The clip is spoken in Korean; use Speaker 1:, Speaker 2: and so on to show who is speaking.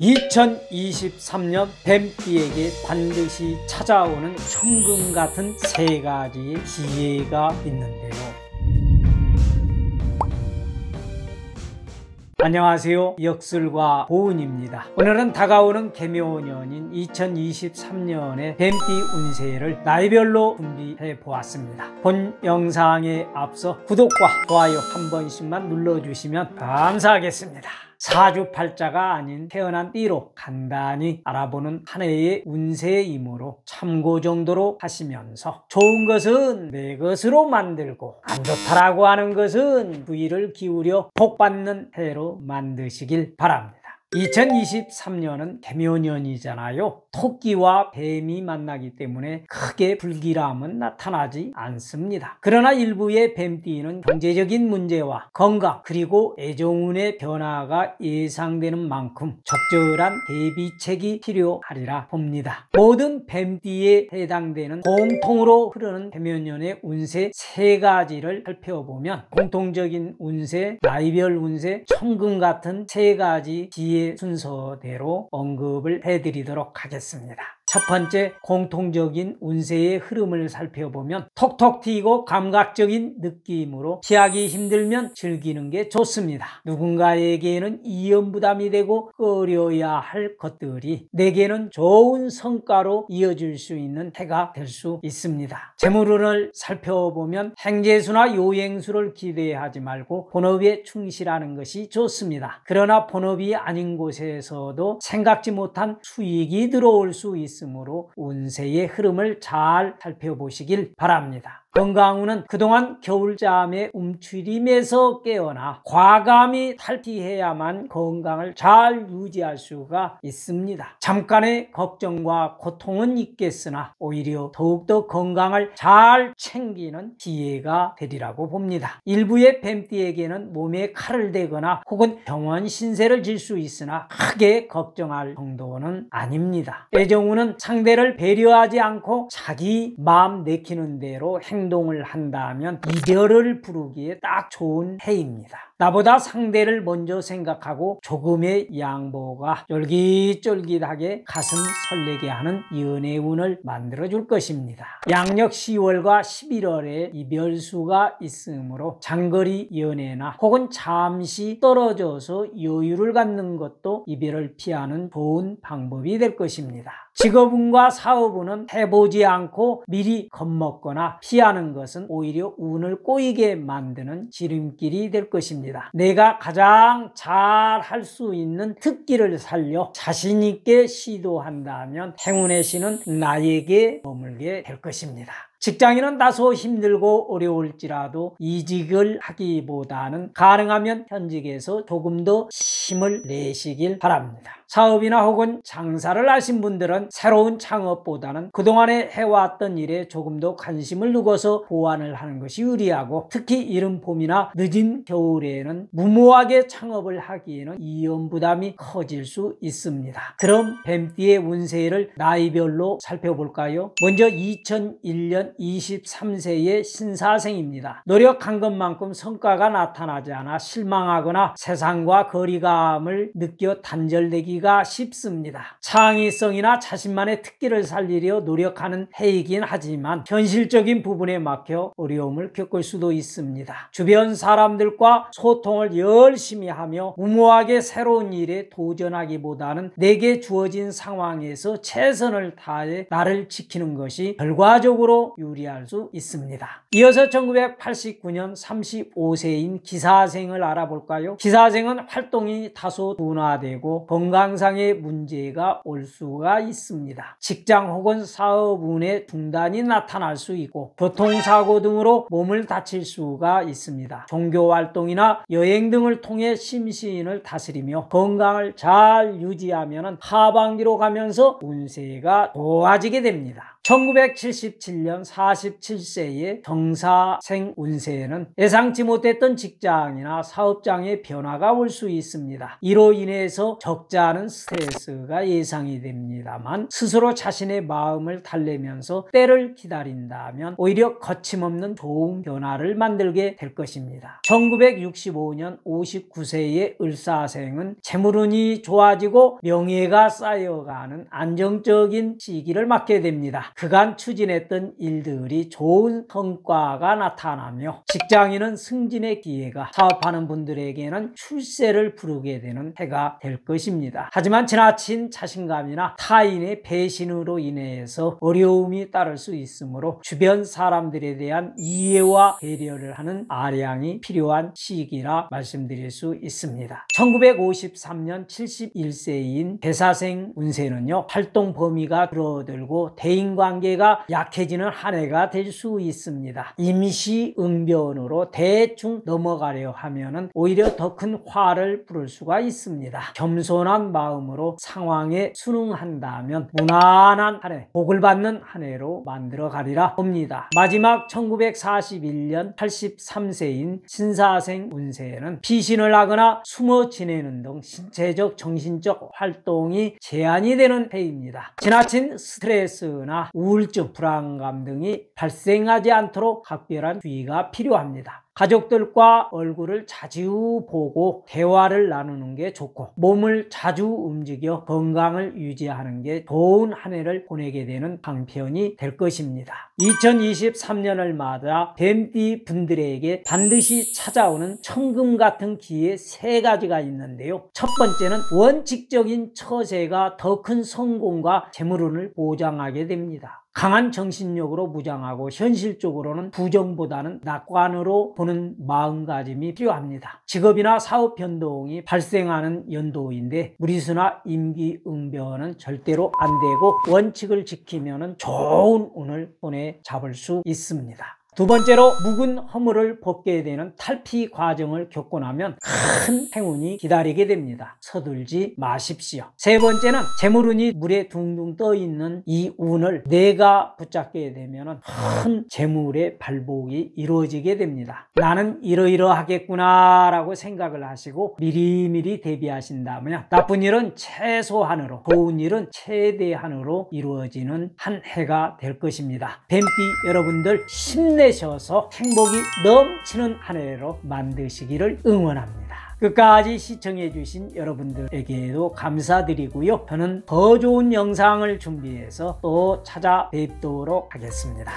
Speaker 1: 2023년 뱀띠에게 반드시 찾아오는 천금 같은 세 가지의 기회가 있는데요. 안녕하세요. 역술과 보은입니다. 오늘은 다가오는 개묘년인 2023년의 뱀띠 운세를 나이별로 준비해 보았습니다. 본 영상에 앞서 구독과 좋아요 한 번씩만 눌러주시면 감사하겠습니다. 사주팔자가 아닌 태어난 띠로 간단히 알아보는 한 해의 운세이므로 참고 정도로 하시면서 좋은 것은 내 것으로 만들고 안 좋다라고 하는 것은 부위를 기울여 복받는 해로 만드시길 바랍니다. 2023년은 개묘년이잖아요. 토끼와 뱀이 만나기 때문에 크게 불길함은 나타나지 않습니다. 그러나 일부의 뱀띠는 경제적인 문제와 건강 그리고 애정운의 변화가 예상되는 만큼 적절한 대비책이 필요하리라 봅니다. 모든 뱀띠에 해당되는 공통으로 흐르는 개묘년의 운세 세 가지를 살펴보면 공통적인 운세, 나이별 운세, 천금 같은 세 가지 기회 순서대로 언급을 해드리도록 하겠습니다. 첫 번째 공통적인 운세의 흐름을 살펴보면 톡톡 튀고 감각적인 느낌으로 피하기 힘들면 즐기는 게 좋습니다. 누군가에게는 이연 부담이 되고 꺼려야 할 것들이 내게는 좋은 성과로 이어질 수 있는 해가 될 수 있습니다. 재물운을 살펴보면 행재수나 요행수를 기대하지 말고 본업에 충실하는 것이 좋습니다. 그러나 본업이 아닌 곳에서도 생각지 못한 수익이 들어올 수 있습니다. 있으므로 운세의 흐름을 잘 살펴보시길 바랍니다. 건강우는 그동안 겨울잠의 움츠림에서 깨어나 과감히 탈피해야만 건강을 잘 유지할 수가 있습니다. 잠깐의 걱정과 고통은 있겠으나 오히려 더욱더 건강을 잘 챙기는 기회가 되리라고 봅니다. 일부의 뱀띠에게는 몸에 칼을 대거나 혹은 병원 신세를 질 수 있으나 크게 걱정할 정도는 아닙니다. 애정우는 상대를 배려하지 않고 자기 마음 내키는 대로 행 행동을 한다면 이별을 부르기에 딱 좋은 해입니다. 나보다 상대를 먼저 생각하고 조금의 양보가 쫄깃쫄깃하게 가슴 설레게 하는 연애 운을 만들어 줄 것입니다. 양력 10월과 11월에 이별수가 있으므로 장거리 연애나 혹은 잠시 떨어져서 여유를 갖는 것도 이별을 피하는 좋은 방법이 될 것입니다. 직업운과 사업운은 해보지 않고 미리 겁먹거나 피하는 것은 오히려 운을 꼬이게 만드는 지름길이 될 것입니다. 겁니다. 내가 가장 잘 할 수 있는 특기를 살려 자신 있게 시도한다면 행운의 신은 나에게 머물게 될 것입니다. 직장인은 다소 힘들고 어려울지라도 이직을 하기보다는 가능하면 현직에서 조금 더 힘을 내시길 바랍니다. 사업이나 혹은 장사를 하신 분들은 새로운 창업보다는 그동안에 해왔던 일에 조금 더 관심을 두고서 보완을 하는 것이 유리하고 특히 이른 봄이나 늦은 겨울에는 무모하게 창업을 하기에는 이연 부담이 커질 수 있습니다. 그럼 뱀띠의 운세를 나이별로 살펴볼까요? 먼저 2001년 23세의 신사생입니다. 노력한 것만큼 성과가 나타나지 않아 실망하거나 세상과 거리감을 느껴 단절되기가 쉽습니다. 창의성이나 자신만의 특기를 살리려 노력하는 해이긴 하지만 현실적인 부분에 막혀 어려움을 겪을 수도 있습니다. 주변 사람들과 소통을 열심히 하며 무모하게 새로운 일에 도전하기보다는 내게 주어진 상황에서 최선을 다해 나를 지키는 것이 결과적으로 유리할 수 있습니다. 이어서 1989년 35세인 기사생을 알아볼까요? 기사생은 활동이 다소 둔화되고 건강상의 문제가 올 수가 있습니다. 직장 혹은 사업 운의 중단이 나타날 수 있고 교통사고 등으로 몸을 다칠 수가 있습니다. 종교활동이나 여행 등을 통해 심신을 다스리며 건강을 잘 유지하면 하반기로 가면서 운세가 좋아지게 됩니다. 1977년 47세의 정사생 운세에는 예상치 못했던 직장이나 사업장의 변화가 올 수 있습니다. 이로 인해서 적지 않은 스트레스가 예상이 됩니다만 스스로 자신의 마음을 달래면서 때를 기다린다면 오히려 거침없는 좋은 변화를 만들게 될 것입니다. 1965년 59세의 을사생은 재물운이 좋아지고 명예가 쌓여가는 안정적인 시기를 맞게 됩니다. 그간 추진했던 일들이 좋은 성과가 나타나며 직장인은 승진의 기회가 사업하는 분들에게는 출세를 부르게 되는 해가 될 것입니다. 하지만 지나친 자신감이나 타인의 배신으로 인해서 어려움이 따를 수 있으므로 주변 사람들에 대한 이해와 배려를 하는 아량이 필요한 시기라 말씀드릴 수 있습니다. 1953년 71세인 대사생 운세는요. 활동 범위가 줄어들고 대인과 관계가 약해지는 한 해가 될 수 있습니다. 임시응변으로 대충 넘어가려 하면 오히려 더 큰 화를 부를 수가 있습니다. 겸손한 마음으로 상황에 순응한다면 무난한 한 해, 복을 받는 한 해로 만들어 가리라 합니다. 마지막 1941년 83세인 신사생 운세에는 피신을 하거나 숨어 지내는 등 신체적 정신적 활동이 제한이 되는 해입니다. 지나친 스트레스나 우울증, 불안감 등이 발생하지 않도록 각별한 주의가 필요합니다. 가족들과 얼굴을 자주 보고 대화를 나누는 게 좋고 몸을 자주 움직여 건강을 유지하는 게 좋은 한 해를 보내게 되는 방편이 될 것입니다. 2023년을 맞아 뱀띠 분들에게 반드시 찾아오는 천금 같은 기회 세 가지가 있는데요. 첫 번째는 원칙적인 처세가 더 큰 성공과 재물운을 보장하게 됩니다. 강한 정신력으로 무장하고 현실적으로는 부정보다는 낙관으로 보는 마음가짐이 필요합니다. 직업이나 사업 변동이 발생하는 연도인데 무리수나 임기응변은 절대로 안 되고 원칙을 지키면 좋은 운을 보내 잡을 수 있습니다. 두 번째로 묵은 허물을 벗게 되는 탈피 과정을 겪고 나면 큰 행운이 기다리게 됩니다. 서둘지 마십시오. 세 번째는 재물운이 물에 둥둥 떠 있는 이 운을 내가 붙잡게 되면 큰 재물의 발복이 이루어지게 됩니다. 나는 이러이러하겠구나 라고 생각을 하시고 미리미리 대비하신다면 나쁜 일은 최소한으로 좋은 일은 최대한으로 이루어지는 한 해가 될 것입니다. 뱀띠 여러분들 힘내 되셔서 행복이 넘치는 한 해로 만드시기를 응원합니다. 끝까지 시청해주신 여러분들에게도 감사드리고요. 저는 더 좋은 영상을 준비해서 또 찾아뵙도록 하겠습니다.